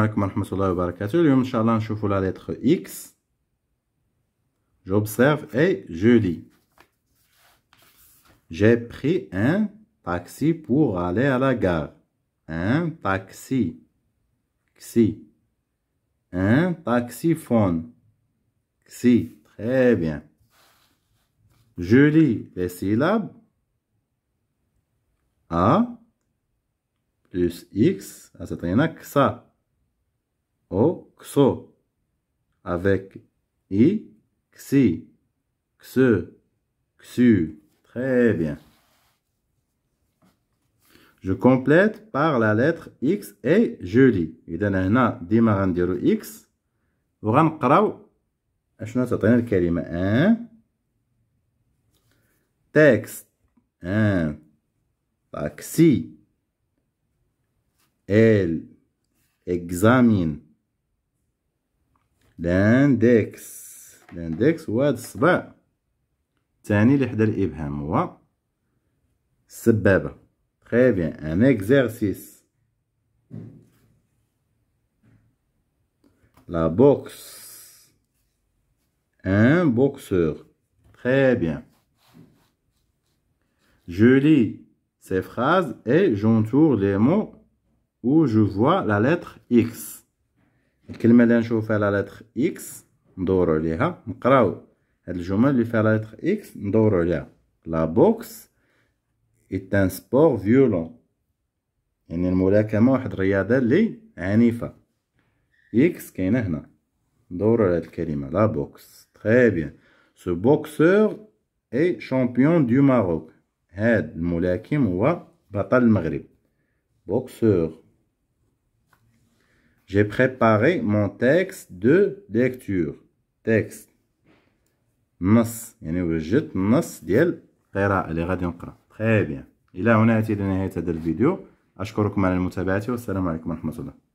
عليكم ورحمة الله J'observe et je lis. J'ai pris un taxi pour aller à la gare. Un taxi. Xi. Un phone, Xi. Très bien. Je lis les syllabes. A plus X. ça au oh, xo avec i, xi, xe, xu. Très bien. Je complète par la lettre x et je lis. إذا هنا x وغنقراو اشنو تعطينا الكلمة ان Texte, un, taxi, examine L'index. L'index. What's going? Tani Ibn. What? C'est Très bien. Un exercice. La boxe. Un boxeur. Très bien. Je lis ces phrases et j'entoure les mots où je vois la lettre X. الكلمه اللي نشوف فيها لا لتر اكس ندورو عليها نقراو هاد الجمل اللي فيها لا لتر اكس ندورو عليها لا بوكس est un سبور فيولون يعني الملاكمه واحد الرياضه اللي عنيفه اكس كاينه هنا ندورو على هاد الكلمه لا بوكس تري بيان سو بوكسور اي شامبيون دو ماروك هاد الملاكم هو بطل المغرب بوكسور j'ai préparé mon texte de lecture. Texte. نص يعني وجدت النص ديال القراءة اللي غادي نقرا تري بيان إلى هنا أتي لنهاية هذا الفيديو أشكركم على المتابعة والسلام عليكم ورحمة الله